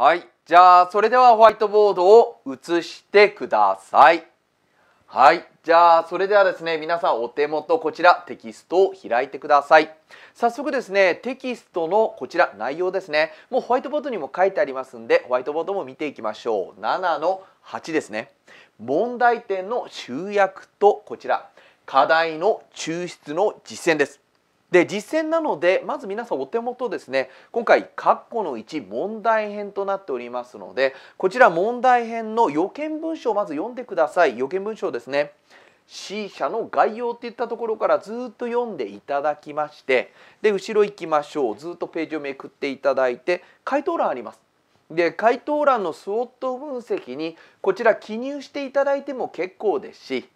はい。じゃあ、それではホワイトボードを映してください。はい。じゃあ、それではですね、皆さんお手元、こちら、テキストを開いてください。早速ですね、テキストのこちら、内容ですね。もうホワイトボードにも書いてありますんで、ホワイトボードも見ていきましょう。7の8ですね。問題点の集約と、こちら、課題の抽出の実践です。で実践なのでまず皆さんお手元ですね今回括弧の1問題編となっておりますのでこちら問題編の予見文章をまず読んでください予見文章ですね C 社の概要っていったところからずっと読んでいただきましてで後ろ行きましょうずっとページをめくっていただいて回答欄ありますで回答欄のスウォット分析にこちら記入していただいても結構ですし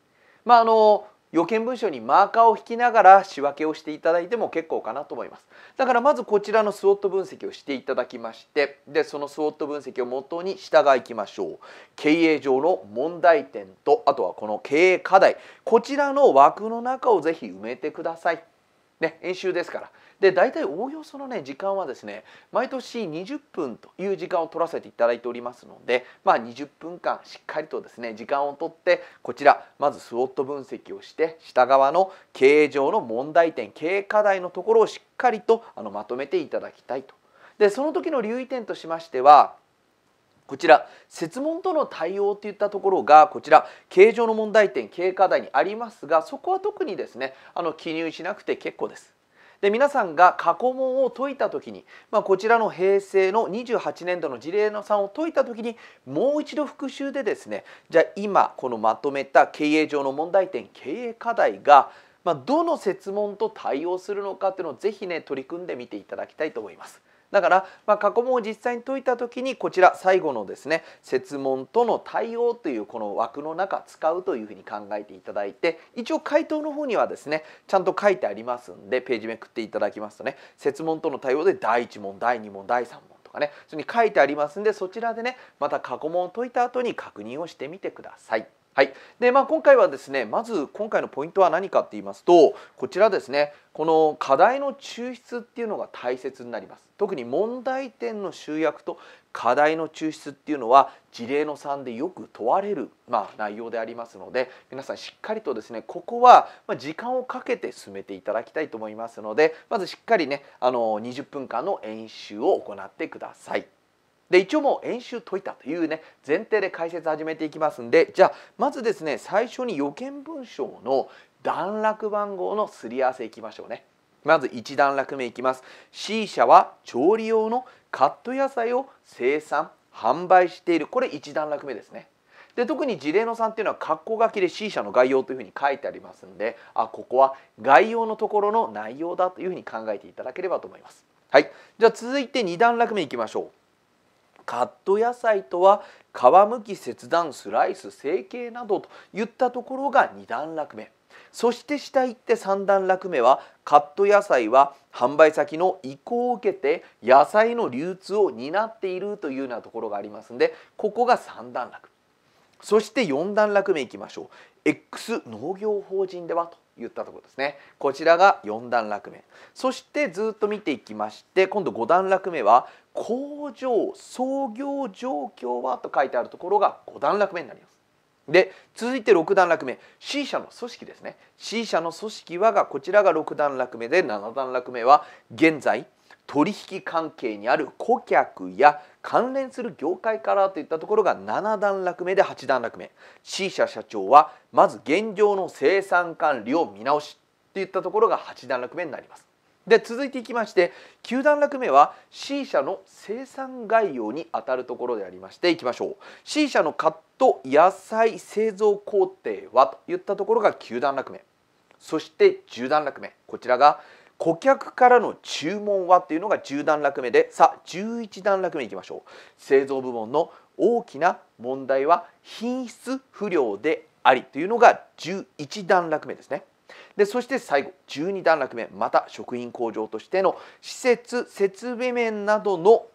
まああの予見文書にマーカーを引きながら仕分けをしていただいても結構かなと思いますだからまずこちらのスウォット分析をしていただきましてでそのスウォット分析をもとに下がいきましょう経営上の問題点とあとはこの経営課題こちらの枠の中をぜひ埋めてくださいね、演習ですから。で大体おおよそのね時間はですね毎年20分という時間を取らせていただいておりますので、まあ、20分間しっかりとですね時間を取ってこちらまずスウォット分析をして下側の形状の問題点経営課題のところをしっかりとあのまとめていただきたいと。でその時の留意点としましてはこちら設問との対応といったところがこちら形状の問題点経営課題にありますがそこは特にですねあの記入しなくて結構です。で皆さんが過去問を解いた時に、まあ、こちらの平成の28年度の事例の3を解いた時にもう一度復習でですねじゃあ今このまとめた経営上の問題点経営課題が、まあ、どの設問と対応するのかっていうのを是非ね取り組んでみていただきたいと思います。だから、まあ、過去問を実際に解いた時にこちら最後のですね設問との対応というこの枠の中使うというふうに考えていただいて一応回答の方にはですねちゃんと書いてありますんでページめくっていただきますとね設問との対応で第1問第2問第3問とかねそれに書いてありますんでそちらでねまた過去問を解いた後に確認をしてみてください。はい、でまあ、今回はですねまず今回のポイントは何かって言いますとこちらですねこの課題の抽出っていうのが大切になります特に問題点の集約と課題の抽出っていうのは事例の3でよく問われる、まあ、内容でありますので皆さんしっかりとですねここは時間をかけて進めていただきたいと思いますのでまずしっかりねあの20分間の演習を行ってください。で一応もう演習解いたというね前提で解説始めていきますんでじゃあまずですね最初に予見文章の段落番号のすり合わせいきましょうねまず1段落目いきます C 社は調理用のカット野菜を生産販売しているこれ1段落目ですねで特に事例の3っていうのは括弧書きで C 社の概要というふうに書いてありますんであここは概要のところの内容だというふうに考えていただければと思います。はい、じゃあ続いて2段落目いきましょう。カット野菜とは皮むき切断スライス成形などといったところが2段落目そして下行って3段落目はカット野菜は販売先の意向を受けて野菜の流通を担っているというようなところがありますんでここが3段落そして4段落目いきましょう X 農業法人ではと言ったところですねこちらが4段落目そしてずっと見ていきまして今度5段落目は工場創業状況はと書いてあるところが5段落目になりますで続いて6段落目 C 社の組織ですね C 社の組織はがこちらが6段落目で7段落目は現在取引関係にある顧客や関連する業界からといったところが7段落目で8段落目 C 社社長はまず現状の生産管理を見直しといったところが8段落目になります。で続いていきまして9段落目は C 社の生産概要にあたるところでありましていきましょう C 社のカット野菜製造工程はといったところが9段落目そして10段落目こちらが顧客からの注文はっていうのが10段落目でさあ11段落目いきましょう製造部門の大きな問題は品質不良でありというのが11段落目ですねでそして最後12段落目また食品工場としての施設設備面などの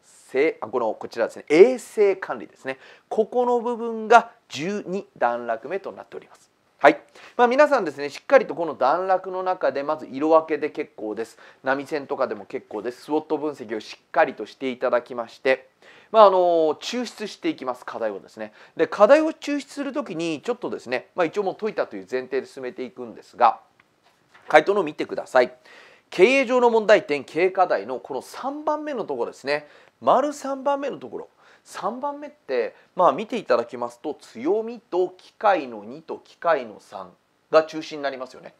このこちらですね衛生管理ですねここの部分が12段落目となっておりますはい、まあ、皆さんですねしっかりとこの段落の中でまず色分けで結構です波線とかでも結構ですスウォット分析をしっかりとしていただきましてまああの抽出していきます課題をですねで課題を抽出する時にちょっとですね、まあ、一応もう解いたという前提で進めていくんですが回答の見てください経営上の問題点経営課題のこの3番目のところですね丸3番目のところ3番目って、まあ、見ていただきますと強みと機械の2と機械の3が中心になりますよね。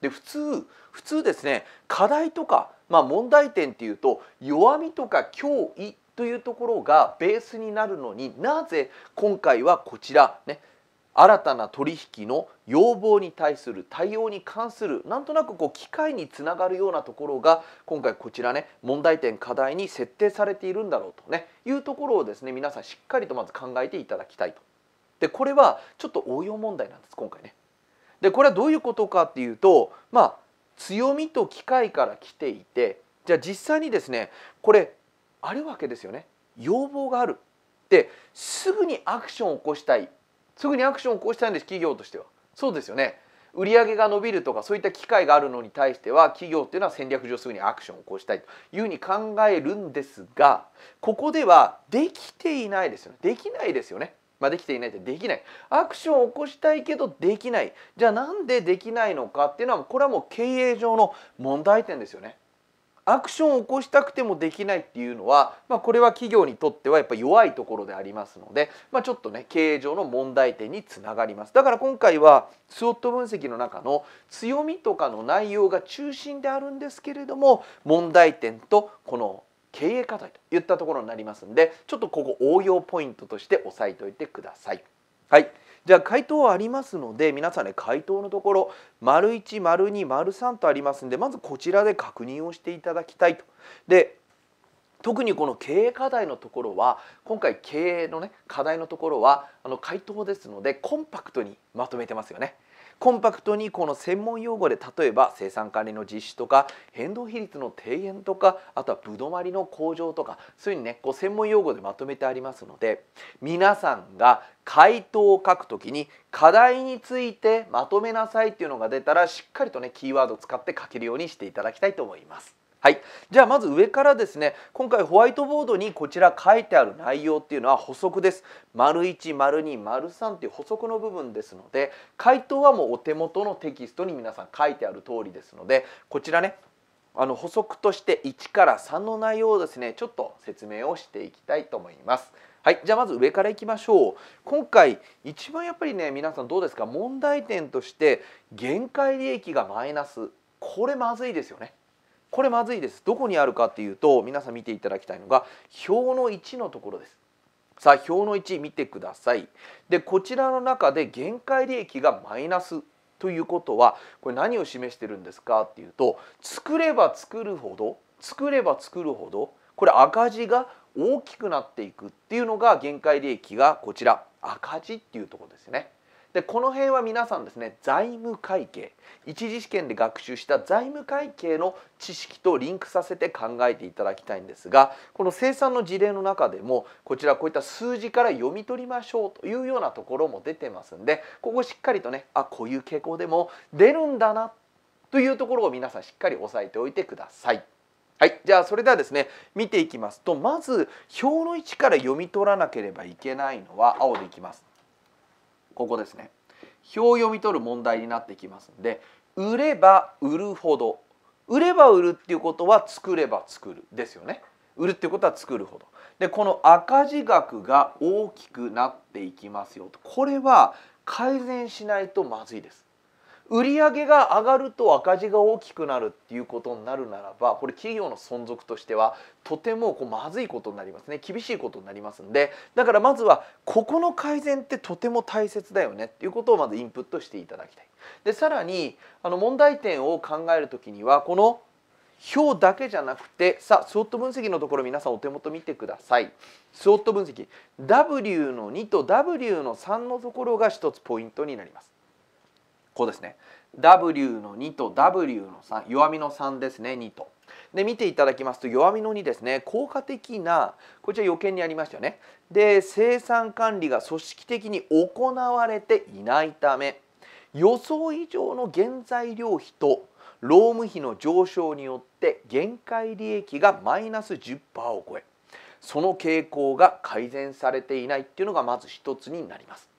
で普通普通ですね課題とか、まあ、問題点っていうと弱みとか脅威というところがベースになるのになぜ今回はこちらね新たな取引の要望に対する対応に関するなんとなくこう機会につながるようなところが今回こちらね問題点課題に設定されているんだろうとねいうところをですね皆さんしっかりとまず考えていただきたいと。でこれはちょっと応用問題なんです今回ね。でこれはどういうことかっていうとまあ強みと機会から来ていてじゃあ実際にですねこれあるわけですよね要望がある。ですぐにアクションを起こしたいすぐにアクションを起こしたいんです企業としてはそうですよね売上が伸びるとかそういった機会があるのに対しては企業っていうのは戦略上すぐにアクションを起こしたいというふうに考えるんですがここではできていないですよねできないですよね。まあ、できていないってできないアクションを起こしたいけどできないじゃあなんでできないのかっていうのはこれはもう経営上の問題点ですよね。アクションを起こしたくてもできないっていうのは、まあ、これは企業にとってはやっぱ弱いところでありますので、まあ、ちょっとね経営上の問題点につながりますだから今回はス w o ット分析の中の強みとかの内容が中心であるんですけれども問題点とこの経営課題といったところになりますんでちょっとここ応用ポイントとして押さえておいてください。はいゃあ回答ありますので皆さんね回答のところ丸1丸2丸3とありますんでまずこちらで確認をしていただきたいと。で特にこの経営課題のところは今回経営のね課題のところはあの回答ですのでコンパクトにまとめてますよね。コンパクトにこの専門用語で例えば生産管理の実施とか変動比率の低減とかあとはぶどまりの向上とかそういうにねこう専門用語でまとめてありますので皆さんが回答を書くときに課題についてまとめなさいっていうのが出たらしっかりとねキーワードを使って書けるようにしていただきたいと思います。はい、じゃあまず上からですね今回ホワイトボードにこちら書いてある内容っていうのは補足です丸1丸2丸3っていう補足の部分ですので回答はもうお手元のテキストに皆さん書いてある通りですのでこちらねあの補足として1から3の内容をですねちょっと説明をしていきたいと思います。はい、じゃあまず上からいきましょう今回一番やっぱりね皆さんどうですか問題点として限界利益がマイナスこれまずいですよねこれまずいですどこにあるかっていうと皆さん見ていただきたいのが表の1のところですさあ表の1見てくださいでこちらの中で限界利益がマイナスということはこれ何を示してるんですかっていうと作れば作るほど作れば作るほどこれ赤字が大きくなっていくっていうのが限界利益がこちら赤字っていうとこですね。でこの辺は皆さんですね財務会計一次試験で学習した財務会計の知識とリンクさせて考えていただきたいんですがこの生産の事例の中でもこちらこういった数字から読み取りましょうというようなところも出てますんでここしっかりとねあこういう傾向でも出るんだなというところを皆さんしっかり押さえておいてください。はい、じゃあそれではですね見ていきますとまず表の位置から読み取らなければいけないのは青でいきます。ここですね表を読み取る問題になってきますんで売れば売るほど売れば売るっていうことは作れば作るですよね売るっていうことは作るほどでこの赤字額が大きくなっていきますよとこれは改善しないとまずいです売上が上がると赤字が大きくなるっていうことになるならばこれ企業の存続としてはとてもこうまずいことになりますね厳しいことになりますんでだからまずはここの改善ってとても大切だよねっていうことをまずインプットしていただきたい。でさらにあの問題点を考える時にはこの表だけじゃなくてさあスウォット分析のところ皆さんお手元見てくださいスウォット分析 W の2と W の3のところが1つポイントになりますこうですね W の2と W の3弱みの3ですね2と。で見ていただきますと弱みの2ですね効果的なこちら予見にありましたよねで生産管理が組織的に行われていないため予想以上の原材料費と労務費の上昇によって限界利益がマイナス10%を超えその傾向が改善されていないっていうのがまず一つになります。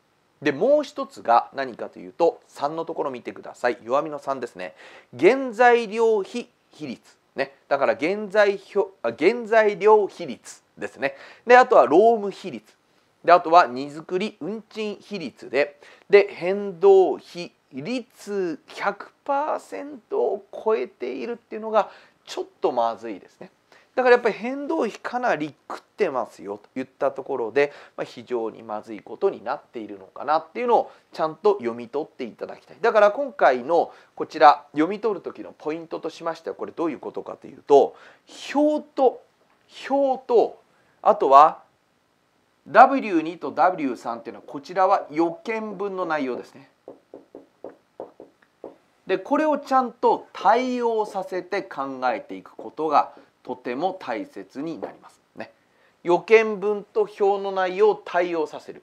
でもう一つが何かというと3のところ見てください弱みの3ですね原材料費比率ねだから原材原材料比率ですねであとは労務比率であとは荷造り運賃比率でで変動費率100%を超えているっていうのがちょっとまずいですね。だからやっぱり変動費かなり食ってますよといったところで、まあ、非常にまずいことになっているのかなっていうのをちゃんと読み取っていただきたいだから今回のこちら読み取る時のポイントとしましてはこれどういうことかというと表と表とあとは W2 と W3 っていうのはこちらは予見分の内容ですね。でこれをちゃんと対応させて考えていくことがとても大切になります。ね、予見文と表の内容を対応させる。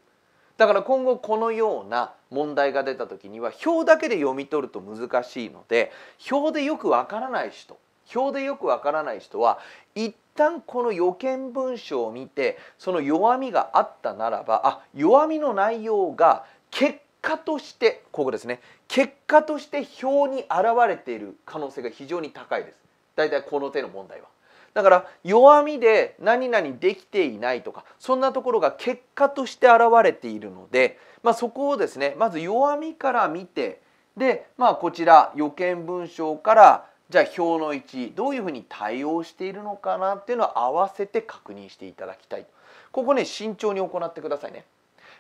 だから今後このような問題が出た時には表だけで読み取ると難しいので表でよくわからない人表でよくわからない人は一旦この予見文章を見てその弱みがあったならばあ弱みの内容が結果としてここですね結果として表に現れている可能性が非常に高いです。大体この手の問題は。だから弱みで何々できていないとかそんなところが結果として現れているので、まあ、そこをですねまず弱みから見てで、まあ、こちら予見文章からじゃあ表の1どういうふうに対応しているのかなっていうのを合わせて確認していただきたいここね慎重に行ってくださいね。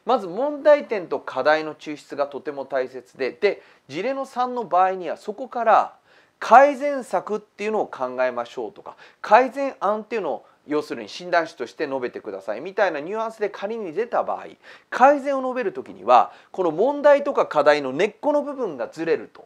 まず問題点と課題の抽出がとても大切でで事例の3の場合にはそこから改善策っていうのを考えましょうとか改善案っていうのを要するに診断士として述べてくださいみたいなニュアンスで仮に出た場合改善を述べる時にはこの問題とか課題の根っこの部分がずれると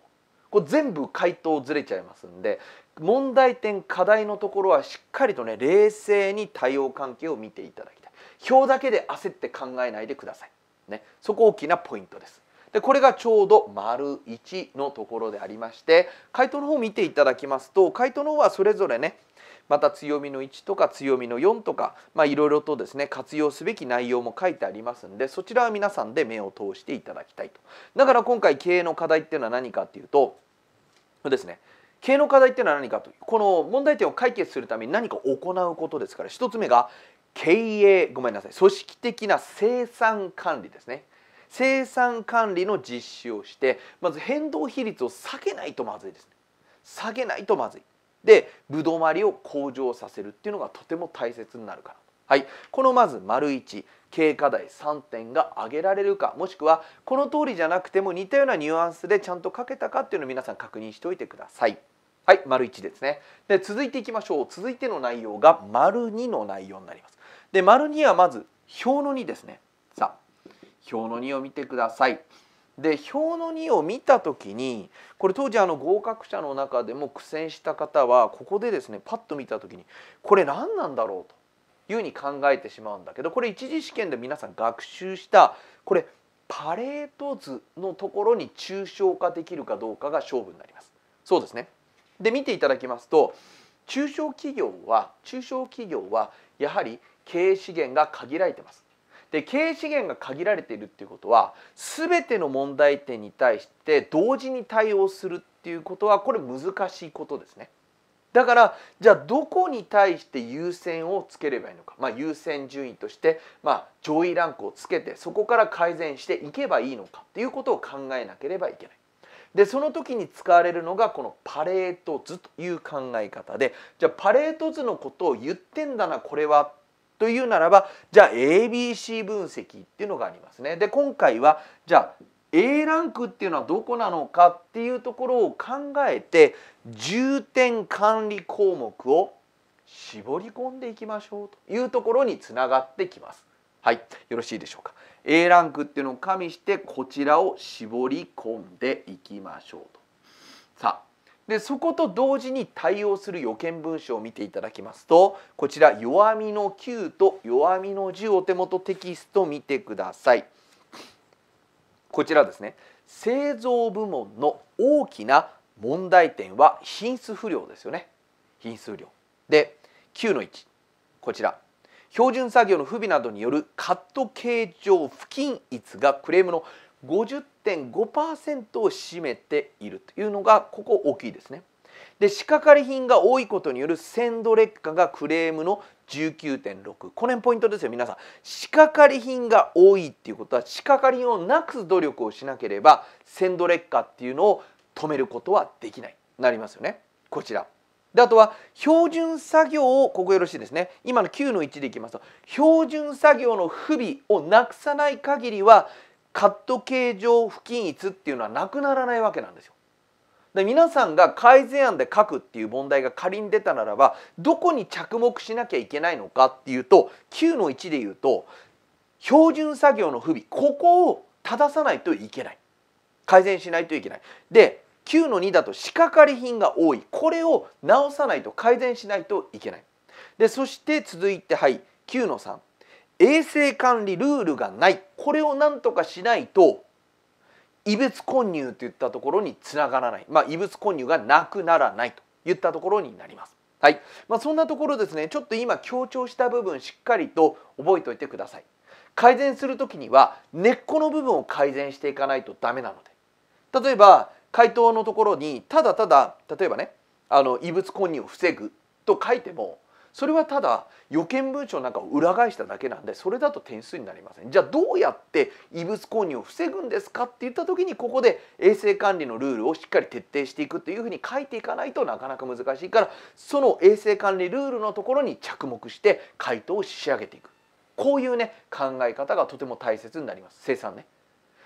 これ全部回答ずれちゃいますんで問題点課題のところはしっかりとね冷静に対応関係を見ていただきたい表だけで焦って考えないでください、ね、そこ大きなポイントですでこれがちょうど丸1のところでありまして回答の方を見ていただきますと回答の方はそれぞれねまた強みの1とか強みの4とかいろいろとですね活用すべき内容も書いてありますんでそちらは皆さんで目を通していただきたいとだから今回経営の課題っていうのは何かっていうとですね経営の課題っていうのは何かというこの問題点を解決するために何か行うことですから1つ目が経営ごめんなさい組織的な生産管理ですね生産管理の実施をしてまず変動比率を下げないとまずいです、ね、下げないとまずいでぶどまりを向上させるっていうのがとても大切になるからはいこのまず丸1経過題3点が挙げられるかもしくはこの通りじゃなくても似たようなニュアンスでちゃんと書けたかっていうのを皆さん確認しておいてください。はい、丸1ですね。で、続いていきましょう。続いての内容が丸2の内容になります。で、丸2はまず表の2ですね。さあ、表の2を見てください。で表の2を見た時にこれ当時あの合格者の中でも苦戦した方はここでですねパッと見た時にこれ何なんだろうというふうに考えてしまうんだけどこれ一次試験で皆さん学習したこれパレート図のところに抽象化できるかどうかが勝負になります。そうですねで見ていただきますと中小企業は中小企業はやはり経営資源が限られてます。で経営資源が限られているっていうことは全ての問題点に対して同時に対応するっていうことはこれ難しいことですね。だからじゃあどこに対して優先をつければいいのか、まあ、優先順位として、まあ、上位ランクをつけてそこから改善していけばいいのかっていうことを考えなければいけない。でその時に使われるのがこのパレート図という考え方でじゃあパレート図のことを言ってんだなこれはっというならばじゃあ ABC 分析っていうのがありますね。で今回はじゃあ A ランクっていうのはどこなのかっていうところを考えて重点管理項目を絞り込んでいきましょうというところにつながってきます。はい、よろしいでしょうか。A ランクっていうのを加味してこちらを絞り込んでいきましょうと。さあでそこと同時に対応する予見文書を見ていただきますとこちら「弱みの9」と「弱みの10」お手元テキスト見てください。こちらですね製造部門の大きな問題点は品質不良ですよね品質不良。で9の1こちら標準作業の不備などによるカット形状不均一がクレームの50.5%を占めているというのがここ大きいですね。で仕掛かり品が多いことによる鮮度劣化がクレームの19.6これポイントですよ皆さん仕掛かり品が多いっていうことは仕掛かり品をなくす努力をしなければ鮮度劣化っていうのを止めることはできないなりますよねこちらであとは標準作業をここよろしいですね今の9の1でいきますと標準作業の不備をなくさない限りはカット形状不均一っていうのはなくならないわけなんですよ。で皆さんが改善案で書くっていう問題が仮に出たならばどこに着目しなきゃいけないのかっていうと9の1で言うと標準作業の不備ここを正さないといけない改善しないといけない。で9の2だと仕掛かり品が多いこれを直さないと改善しないといけない。でそして続いてはい9の3。衛生管理ルールがないこれを何とかしないと異物混入といったところにつながらない、まあ、異物混入がなくならないといったところになります。はいまあ、そんなところですねちょっと今強調した部分しっかりと覚えておいてください。改善する時には根っこの部分を改善していかないとダメなので例えば回答のところにただただ例えばねあの異物混入を防ぐと書いてもそれはただ予見文書なんかを裏返しただけなんでそれだと点数になりませんじゃあどうやって異物購入を防ぐんですかって言った時にここで衛生管理のルールをしっかり徹底していくっていうふうに書いていかないとなかなか難しいからその衛生管理ルールのところに着目して回答を仕上げていくこういうね考え方がとても大切になります生産ね。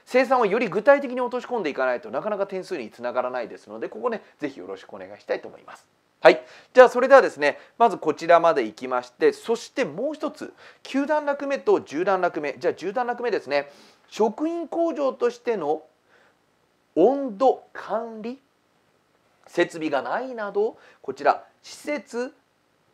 生産をより具体的に落とし込んでいかないとなかなか点数につながらないですのでここね是非よろしくお願いしたいと思います。はい、じゃあそれではですねまずこちらまで行きましてそしてもう一つ9段落目と10段落目じゃあ10段落目ですね職員工場としての温度管理設備がないなどこちら施設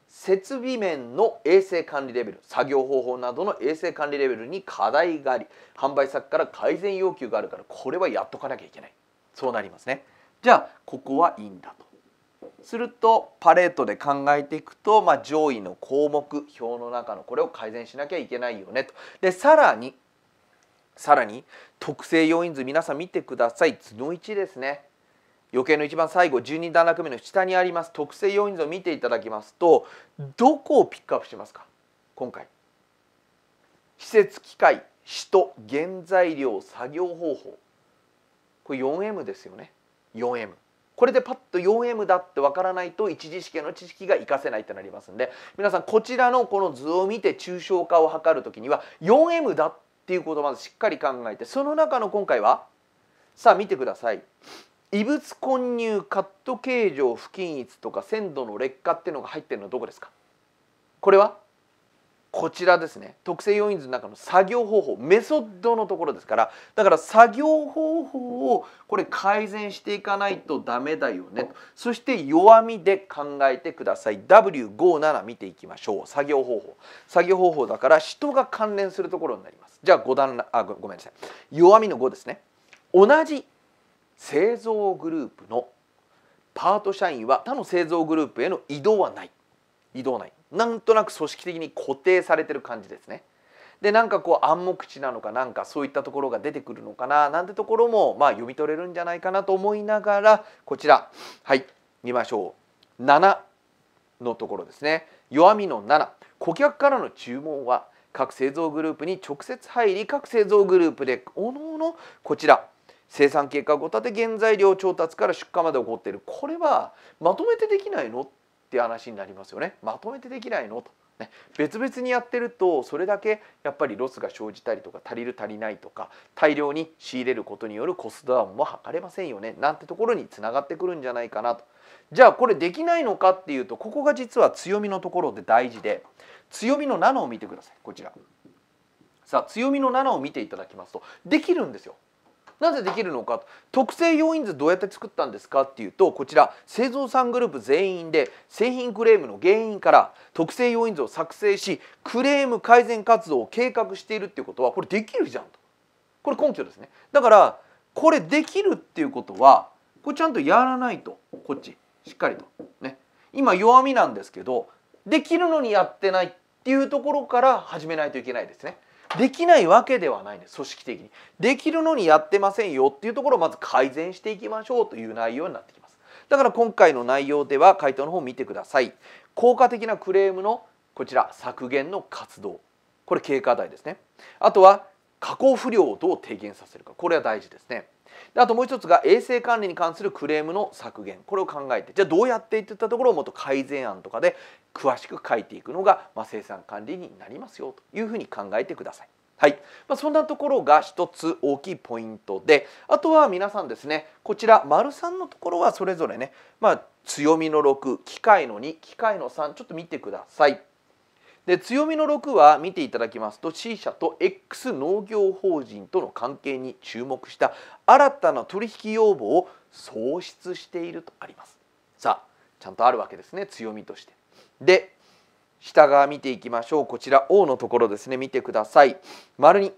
設備面の衛生管理レベル作業方法などの衛生管理レベルに課題があり販売先から改善要求があるからこれはやっとかなきゃいけないそうなりますねじゃあここはいいんだとするとパレートで考えていくと、まあ、上位の項目表の中のこれを改善しなきゃいけないよねと。でさらにさらに特性要因図皆さん見てください図の1ですね。余計の一番最後12段落目の下にあります特性要因図を見ていただきますとどこをピックアップしますか今回施設機械使徒原材料作業方法これ 4M ですよね 4M。これでパッと 4M だってわからないと一次試験の知識が活かせないってなりますんで皆さんこちらのこの図を見て抽象化を図る時には 4M だっていうことをまずしっかり考えてその中の今回はさあ見てください。異物混入カット形状不均一とか鮮度の劣化っていうのが入ってるのはどこですかこれはこちらですね特性要因図の中の作業方法メソッドのところですからだから作業方法をこれ改善していかないとダメだよねそして弱みで考えてください W57 見ていきましょう作業方法作業方法だから人が関連するところになりますじゃあ5段あごめんなさい弱みの5ですね同じ製造グループのパート社員は他の製造グループへの移動はない移動ないなんとなく組織的に固定されてる感じですね。でなんかこう暗黙知なのかなんかそういったところが出てくるのかななんてところもまあ読み取れるんじゃないかなと思いながらこちらはい見ましょう7のところですね弱みの7顧客からの注文は各製造グループに直接入り各製造グループでおのおのこちら生産計画を立て原材料調達から出荷まで起こっているこれはまとめてできないのっていう話になりますよねまとめてできないのと、ね、別々にやってるとそれだけやっぱりロスが生じたりとか足りる足りないとか大量に仕入れることによるコストダウンも測れませんよねなんてところにつながってくるんじゃないかなとじゃあこれできないのかっていうとここが実は強みのところで大事で強みの7を見てくださいこちらさあ強みの7を見ていただきますとできるんですよなぜできるのか特性要因図どうやって作ったんですかっていうとこちら製造3グループ全員で製品クレームの原因から特性要因図を作成しクレーム改善活動を計画しているっていうことはこれできるじゃんとこれ根拠ですねだからこれできるっていうことはこれちゃんとやらないとこっちしっかりとね今弱みなんですけどできるのにやってないっていうところから始めないといけないですね。できないわけではないんです組織的にできるのにやってませんよっていうところをまず改善していきましょうという内容になってきますだから今回の内容では回答の方を見てください効果的なクレームのこちら削減の活動これ経過代ですねあとは加工不良をどう低減させるかこれは大事ですねであともう一つが衛生管理に関するクレームの削減これを考えてじゃあどうやっていっていったところをもっと改善案とかで詳しく書いていくのが、まあ、生産管理になりますよというふうに考えてください。はいまあ、そんなところが一つ大きいポイントであとは皆さんですねこちら丸3のところはそれぞれね、まあ、強みの6機械の2機械の3ちょっと見てください。で強みの6は見ていただきますと C 社と X 農業法人との関係に注目した新たな取引要望を創出しているとありますさあちゃんとあるわけですね強みとしてで下側見ていきましょうこちら O のところですね見てください丸に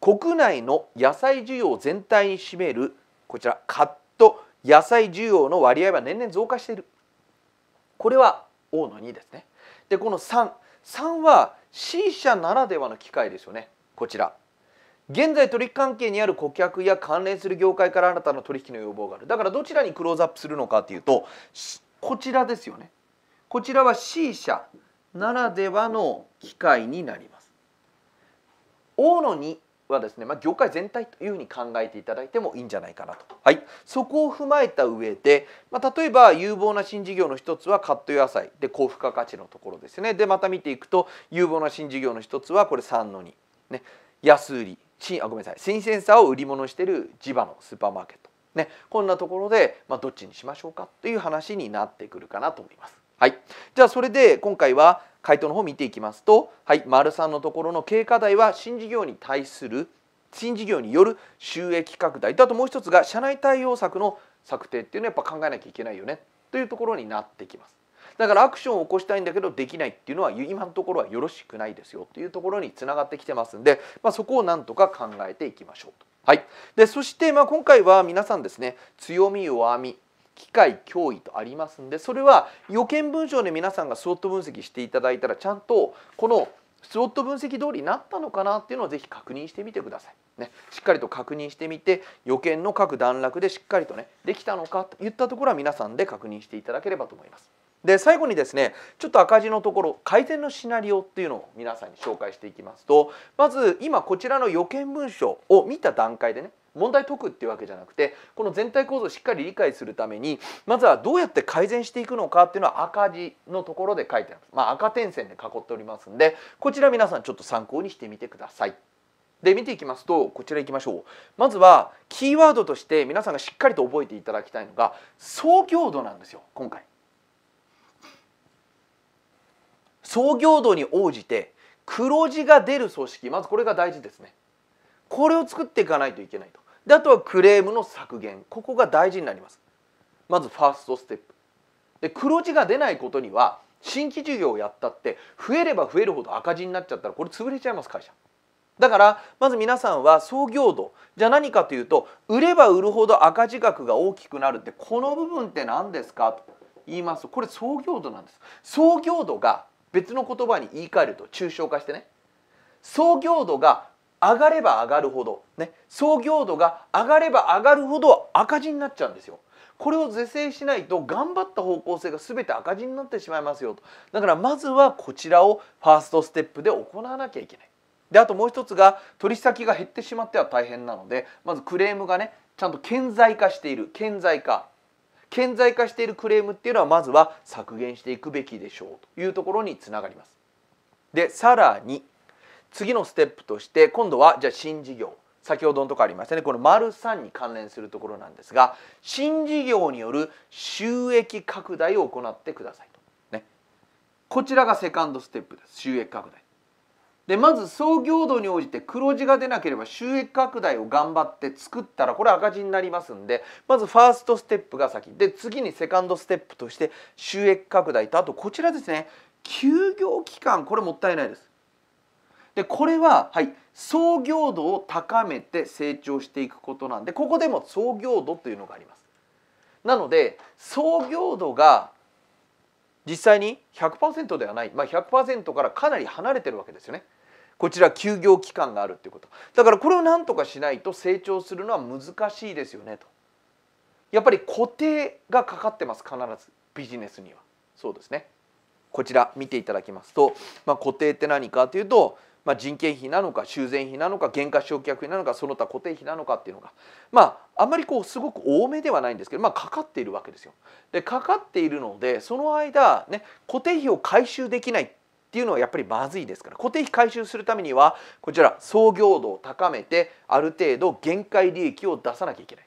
国内の野菜需要全体に占めるこちらカット野菜需要の割合は年々増加しているこれは O の2ですねでこの3 3は C 社ならではの機会ですよねこちら現在取引関係にある顧客や関連する業界から新たな取引の要望があるだからどちらにクローズアップするのかっていうとこちらですよねこちらは C 社ならではの機会になります。O の2はですね、まあ、業界全体というふうに考えていただいてもいいんじゃないかなと、はい、そこを踏まえた上で、まあ、例えば有望な新事業の一つはカット野菜で高付加価値のところですねでまた見ていくと有望な新事業の一つはこれ3の2、ね、安売りあごめんなさい新鮮さを売り物してる地場のスーパーマーケット、ね、こんなところで、まあ、どっちにしましょうかという話になってくるかなと思います。はい、じゃあそれで今回は回答の方見ていきますと、はい、丸3のところの経過代は新事業に対する新事業による収益拡大とあともう一つが社内対応策の策定っていうのはやっぱ考えなきゃいけないよねというところになってきます。だからアクションを起こしたいんだけどできないっていうのは今のところはよろしくないですよっていうところにつながってきてますんで、まあ、そこをなんとか考えていきましょうと。はい、でそしてまあ今回は皆さんですね強み弱み機械脅威とありますんでそれは予見文章で皆さんがスウォット分析していただいたらちゃんとこのスウォット分析通りになったのかなっていうのをぜひ確認してみてください。ね、しっかりと確認してみて予見の各段落でしっかりとねできたのかといったところは皆さんで確認していただければと思います。で最後にですねちょっと赤字のところ改善のシナリオっていうのを皆さんに紹介していきますとまず今こちらの予見文書を見た段階でね問題解くっていうわけじゃなくてこの全体構造をしっかり理解するためにまずはどうやって改善していくのかっていうのは赤字のところで書いてあります、まあ、赤点線で囲っておりますんでこちら皆さんちょっと参考にしてみてください。で見ていきますとこちらいきましょうまずはキーワードとして皆さんがしっかりと覚えていただきたいのが創業度なんですよ今回。創業度に応じて黒字が出る組織まずこれが大事ですねこれを作っていかないといけないとであとはクレームの削減ここが大事になりますまずファーストステップで黒字が出ないことには新規事業をやったって増えれば増えるほど赤字になっちゃったらこれ潰れちゃいます会社だからまず皆さんは創業度じゃあ何かというと売れば売るほど赤字額が大きくなるってこの部分って何ですかと言いますとこれ創業度なんです創業度が別の言葉に言い換えると抽象化してね創業度が上がれば上がるほど、ね、創業度が上がれば上がるほど赤字になっちゃうんですよ。これを是正しないと頑張った方向性が全て赤字になってしまいますよとだからまずはこちらをファーストステップで行わなきゃいけないであともう一つが取引先が減ってしまっては大変なのでまずクレームがねちゃんと顕在化している顕在化顕在化しているクレームっていうのはまずは削減していくべきでしょうというところにつながりますでさらに次のステップとして今度はじゃあ新事業先ほどのとこありましたねこの丸3に関連するところなんですが新事業による収益拡大を行ってくださいと、ね、こちらがセカンドステップです収益拡大でまず創業度に応じて黒字が出なければ収益拡大を頑張って作ったらこれ赤字になりますんでまずファーストステップが先で次にセカンドステップとして収益拡大とあとこちらですね休業期間これもったいないですでこれは、はい、創業度を高めて成長していくことなんでここでも創業度というのがあります。なので創業度が実際に100%ではない、まあ、100%からかなり離れてるわけですよね。こちら休業期間があるっていうことだからこれを何とかしないと成長するのは難しいですよねとやっぱり固定がかかってます必ずビジネスにはそうですねこちら見ていただきますと、まあ、固定って何かというとまあ、人件費なのか修繕費なのか減価償却費なのかその他固定費なのかっていうのがまああんまりこうすごく多めではないんですけど、まあ、かかっているわけですよ。でかかっているのでその間、ね、固定費を回収できないっていうのはやっぱりまずいですから固定費回収するためにはこちら創業度を高めてある程度限界利益を出さなきゃいけない。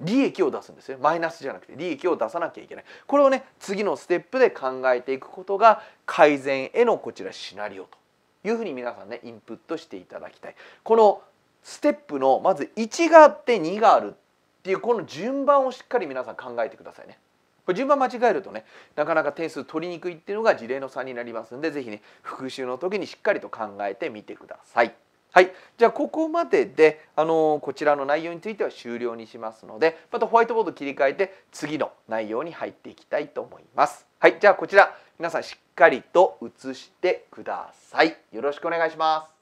利益を出すんですよマイナスじゃなくて利益を出さなきゃいけないこれをね次のステップで考えていくことが改善へのこちらシナリオというふうに皆さんねインプットしていただきたいこのステップのまず1があって2があるっていうこの順番をしっかり皆さん考えてくださいねこれ順番間違えるとねなかなか点数取りにくいっていうのが事例の3になりますんで是非ね復習の時にしっかりと考えてみてください。はい、じゃあここまでで、あのー、こちらの内容については終了にしますのでまたホワイトボード切り替えて次の内容に入っていきたいと思います。はい、じゃあこちら皆さんしっかりと写してくださいよろしくお願いします